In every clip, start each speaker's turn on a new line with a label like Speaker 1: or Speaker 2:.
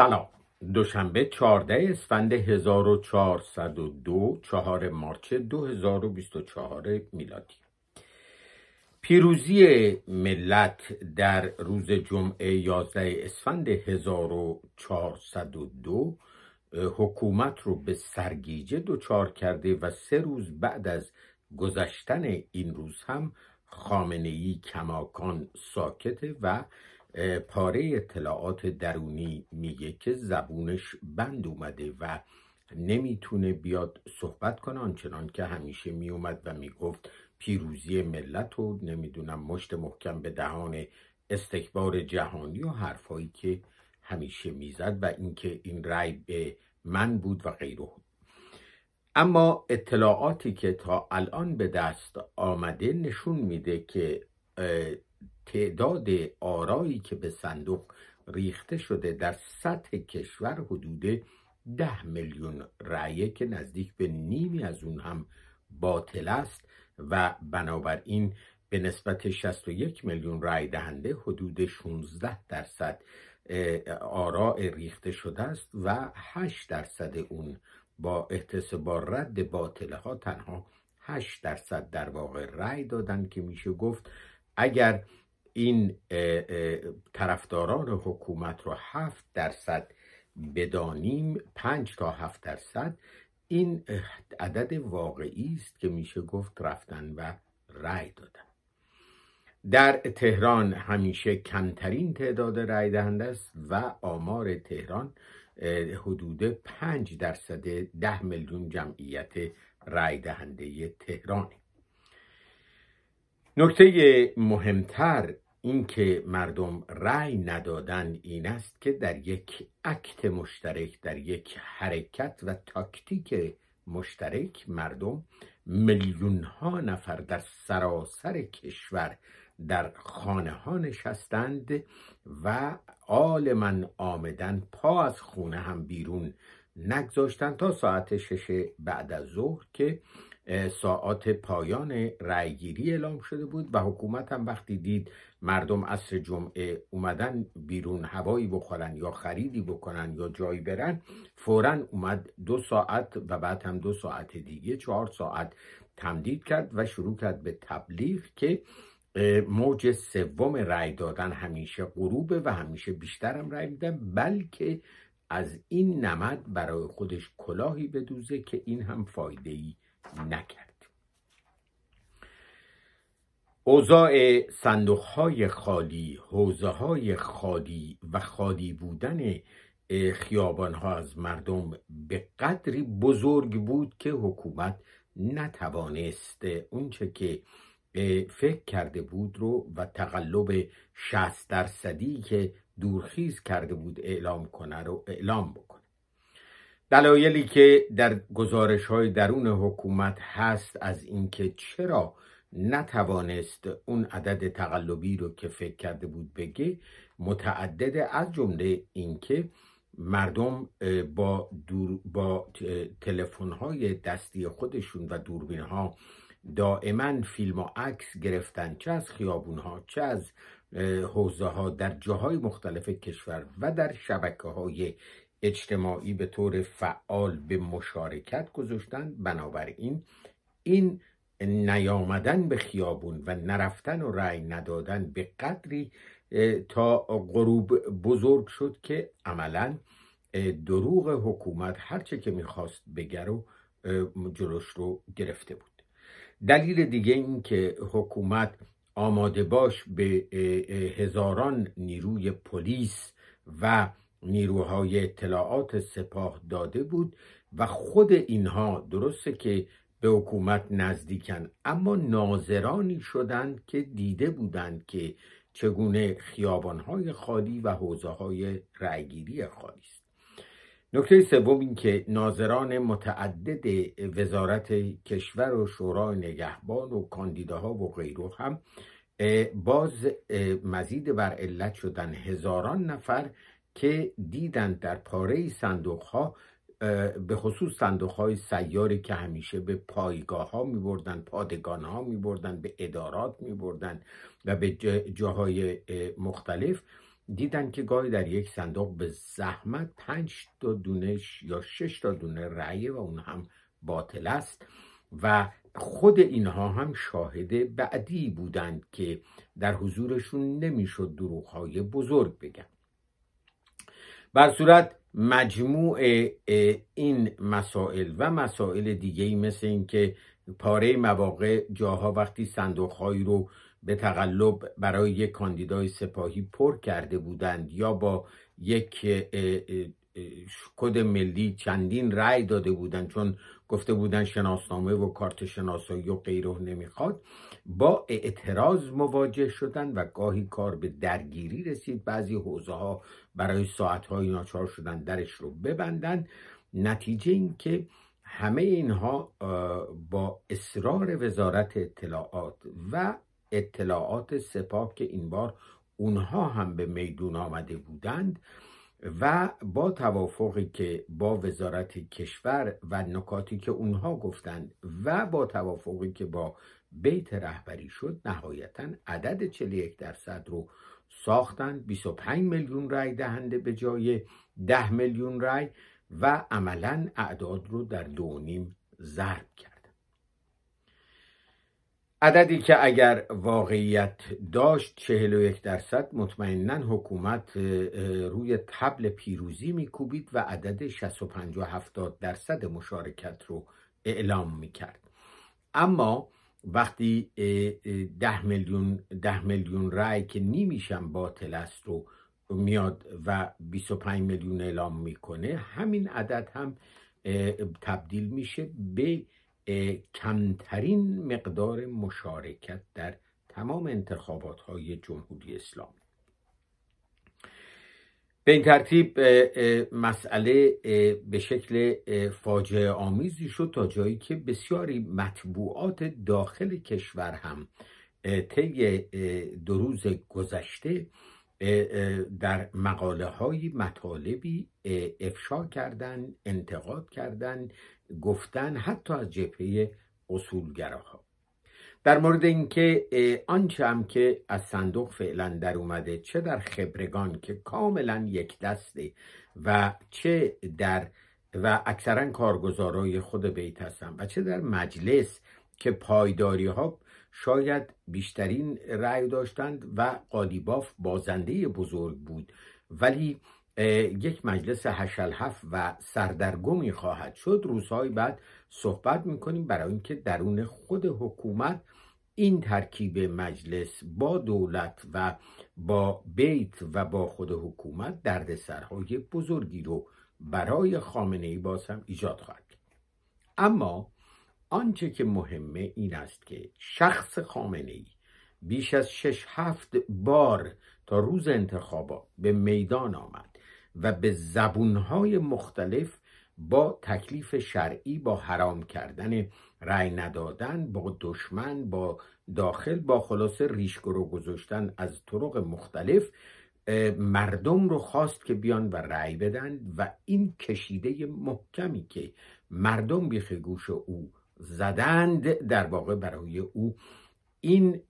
Speaker 1: سلام دوشنبه 14 اسفند 1402 4 مارچ 2024 میلادی پیروزی ملت در روز جمعه 11 اسفند 1402 حکومت رو به سرگیجه دوچار کرده و سه روز بعد از گذشتن این روز هم خامنه ای کماکان ساکته و پاره اطلاعات درونی میگه که زبونش بند اومده و نمیتونه بیاد صحبت کنه آنچنان که همیشه میومد و میگفت پیروزی ملت و نمیدونم مشت محکم به دهان استکبار جهانی و حرفایی که همیشه میزد و اینکه این رای به من بود و غیره اما اطلاعاتی که تا الان به دست آمده نشون میده که تعداد آرایی که به صندوق ریخته شده در سطح کشور حدود 10 میلیون رأیه که نزدیک به نیمی از اون هم باطل است و بنابراین به نسبت 61 میلیون رای دهنده حدود 16 درصد آراء ریخته شده است و 8 درصد اون با احتساب رد باطله ها تنها 8 درصد در واقع رای دادن که میشه گفت اگر این طرفداران حکومت رو هفت درصد بدانیم 5 تا هفت درصد این عدد واقعی است که میشه گفت رفتن و رأی دادن در تهران همیشه کمترین تعداد رأی دهنده است و آمار تهران حدود 5 درصد ده میلیون جمعیت رأی دهنده تهرانه نکته مهمتر اینکه مردم رأی ندادن این است که در یک عکت مشترک در یک حرکت و تاکتیک مشترک مردم میلیون ها نفر در سراسر کشور در خانه ها نشستند و آل من آمدن پا از خونه هم بیرون نگذاشتند تا ساعت شش بعد از ظهر که ساعات پایان رأیگیری اعلام شده بود و حکومت هم وقتی دید مردم عصر جمعه اومدن بیرون هوایی بخورن یا خریدی بکنن یا جایی برن فورا اومد دو ساعت و بعد هم دو ساعت دیگه چهار ساعت تمدید کرد و شروع کرد به تبلیغ که موج سوم رأی دادن همیشه غروبه و همیشه بیشتر هم رأی میدن بلکه از این نمد برای خودش کلاهی بدوزه که این هم فایده ای نکرد اوضاع صندوق های خالی حوزه های خالی و خالی بودن خیابان ها از مردم به قدری بزرگ بود که حکومت نتوانست اونچه که فکر کرده بود رو و تقلب 60 درصدی که دورخیز کرده بود اعلام کنه رو اعلام بکنه دلایلی که در گزارش های درون حکومت هست از اینکه چرا نتوانست اون عدد تقلبی رو که فکر کرده بود بگه متعدد از جمله اینکه مردم با, دور با تلفن های دستی خودشون و دوربین ها دائما فیلم و عکس گرفتن چه از خیابون ها چه از حوزه ها در جاهای مختلف کشور و در شبکه های اجتماعی به طور فعال به مشارکت گذاشتن بنابراین این نیامدن به خیابون و نرفتن و رأی ندادن به قدری تا غروب بزرگ شد که عملا دروغ حکومت هرچه که میخواست بگر و جلوش رو گرفته بود دلیل دیگه این که حکومت آماده باش به هزاران نیروی پلیس و نیروهای اطلاعات سپاه داده بود و خود اینها درسته که به حکومت نزدیکن اما ناظرانی شدند که دیده بودند که چگونه خیابانهای خالی و حوزه های رأیگیری خالی است نکته سوم این که ناظران متعدد وزارت کشور و شورای نگهبان و کاندیداها و غیره هم باز مزید بر علت شدن هزاران نفر که دیدند در پاره صندوق ها به خصوص صندوق های سیاری که همیشه به پایگاه ها می بردن پادگان ها می بردن به ادارات می بردن و به جاهای مختلف دیدن که گاهی در یک صندوق به زحمت پنج تا دونش یا شش تا دونه رأیه و اون هم باطل است و خود اینها هم شاهد بعدی بودند که در حضورشون نمیشد های بزرگ بگن بر صورت مجموع این مسائل و مسائل دیگه ای مثل اینکه پاره مواقع جاها وقتی صندوقهایی رو به تقلب برای یک کاندیدای سپاهی پر کرده بودند یا با یک کد ملی چندین رأی داده بودند چون گفته بودن شناسنامه و کارت شناسایی و غیره نمیخواد با اعتراض مواجه شدن و گاهی کار به درگیری رسید بعضی حوزه ها برای ساعت های ناچار شدن درش رو ببندند نتیجه اینکه همه اینها با اصرار وزارت اطلاعات و اطلاعات سپاه که این بار اونها هم به میدون آمده بودند و با توافقی که با وزارت کشور و نکاتی که اونها گفتند و با توافقی که با بیت رهبری شد نهایتا عدد 41 درصد رو ساختند 25 میلیون رای دهنده به جای 10 میلیون رای و عملا اعداد رو در دو نیم ضرب کرد عددی که اگر واقعیت داشت 41 درصد مطمئنا حکومت روی تبل پیروزی میکوبید و عدد 65 و 70 درصد مشارکت رو اعلام میکرد اما وقتی ده میلیون ده میلیون رأی که نیمیشن باطل است رو میاد و 25 میلیون اعلام میکنه همین عدد هم تبدیل میشه به کمترین مقدار مشارکت در تمام انتخابات های جمهوری اسلام به این ترتیب مسئله به شکل فاجعه آمیزی شد تا جایی که بسیاری مطبوعات داخل کشور هم طی دو روز گذشته در مقاله های مطالبی افشا کردند، انتقاد کردند. گفتن حتی از جبهه اصولگراها در مورد اینکه آنچه هم که از صندوق فعلا در اومده چه در خبرگان که کاملا یک دسته و چه در و اکثرا کارگزارای خود بیت هستن و چه در مجلس که پایداری ها شاید بیشترین رأی داشتند و قالیباف بازنده بزرگ بود ولی یک مجلس هشلحف و سردرگمی خواهد شد روزهای بعد صحبت میکنیم برای اینکه درون خود حکومت این ترکیب مجلس با دولت و با بیت و با خود حکومت دردسرهای بزرگی رو برای خامنه ای باز هم ایجاد خواهد اما آنچه که مهمه این است که شخص خامنه ای بیش از شش هفت بار تا روز انتخابات به میدان آمد و به زبونهای مختلف با تکلیف شرعی با حرام کردن رأی ندادن با دشمن با داخل با خلاصه ریشگرو گذاشتن از طرق مختلف مردم رو خواست که بیان و رأی بدن و این کشیده محکمی که مردم بیخ گوش او زدند در واقع برای او این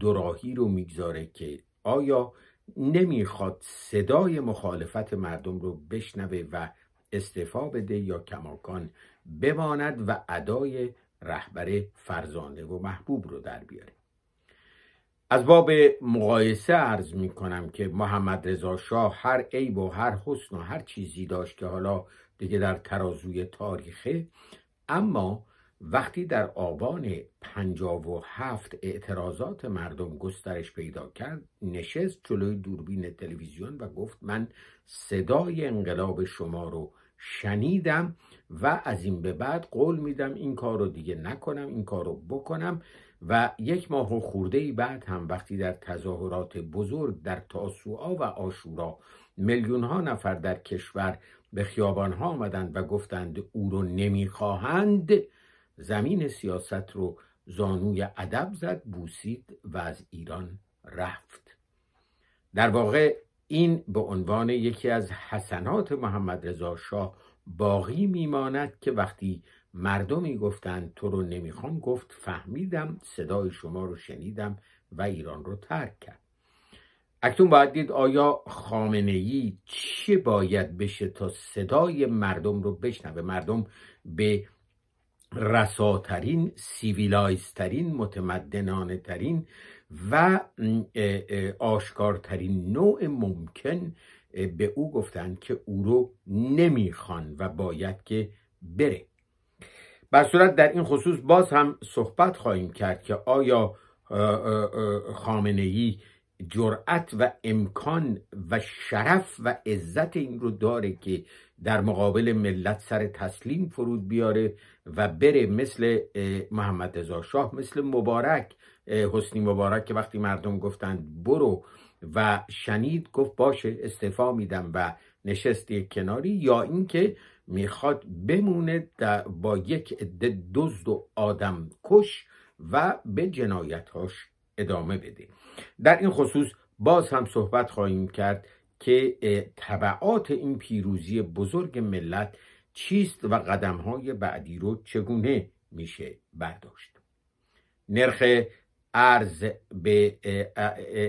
Speaker 1: دوراهی رو میگذاره که آیا نمیخواد صدای مخالفت مردم رو بشنوه و استعفا بده یا کماکان بماند و ادای رهبر فرزانه و محبوب رو در بیاره از باب مقایسه عرض می کنم که محمد رضا شاه هر عیب و هر حسن و هر چیزی داشت که حالا دیگه در ترازوی تاریخه اما وقتی در آبان پنجاب و هفت اعتراضات مردم گسترش پیدا کرد نشست جلوی دوربین تلویزیون و گفت من صدای انقلاب شما رو شنیدم و از این به بعد قول میدم این کار رو دیگه نکنم این کار رو بکنم و یک ماه و خورده ای بعد هم وقتی در تظاهرات بزرگ در تاسوعا و آشورا میلیون ها نفر در کشور به خیابان ها آمدند و گفتند او رو نمیخواهند زمین سیاست رو زانوی ادب زد بوسید و از ایران رفت در واقع این به عنوان یکی از حسنات محمد رضا شاه باقی میماند که وقتی مردمی گفتند تو رو نمیخوام گفت فهمیدم صدای شما رو شنیدم و ایران رو ترک کرد اکنون باید دید آیا خامنه ای چه باید بشه تا صدای مردم رو بشنوه مردم به رساترین سیویلایزترین متمدنانه ترین و آشکارترین نوع ممکن به او گفتند که او رو نمیخوان و باید که بره بر صورت در این خصوص باز هم صحبت خواهیم کرد که آیا خامنه ای جرأت و امکان و شرف و عزت این رو داره که در مقابل ملت سر تسلیم فرود بیاره و بره مثل محمد رضا شاه مثل مبارک حسنی مبارک که وقتی مردم گفتند برو و شنید گفت باشه استعفا میدم و نشستی کناری یا اینکه میخواد بمونه با یک عده دزد و آدم کش و به جنایتهاش ادامه بده در این خصوص باز هم صحبت خواهیم کرد که طبعات این پیروزی بزرگ ملت چیست و قدم های بعدی رو چگونه میشه برداشت نرخ ارز به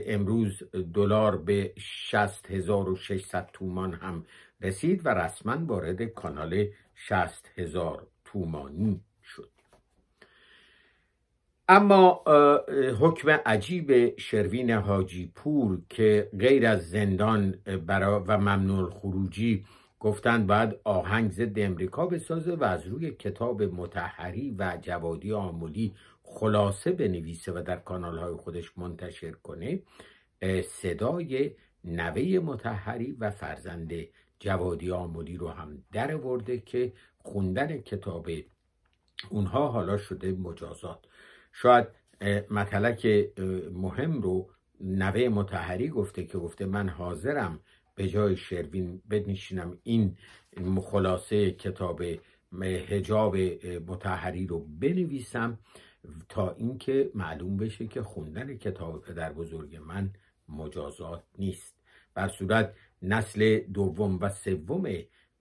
Speaker 1: امروز دلار به 60600 تومان هم رسید و رسما وارد کانال 60000 تومانی شد اما حکم عجیب شروین حاجی پور که غیر از زندان برا و ممنوع خروجی گفتند باید آهنگ ضد امریکا بسازه و از روی کتاب متحری و جوادی آمولی خلاصه بنویسه و در کانال های خودش منتشر کنه صدای نوه متحری و فرزند جوادی آمولی رو هم در ورده که خوندن کتاب اونها حالا شده مجازات شاید مطلک مهم رو نوه متحری گفته که گفته من حاضرم به جای شروین بنشینم این خلاصه کتاب هجاب متحری رو بنویسم تا اینکه معلوم بشه که خوندن کتاب پدر بزرگ من مجازات نیست بر صورت نسل دوم و سوم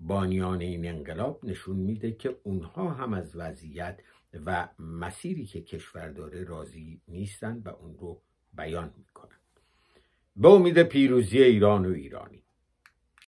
Speaker 1: بانیان این انقلاب نشون میده که اونها هم از وضعیت و مسیری که کشور داره راضی نیستند و اون رو بیان میکنن به امید پیروزی ایران و ایرانی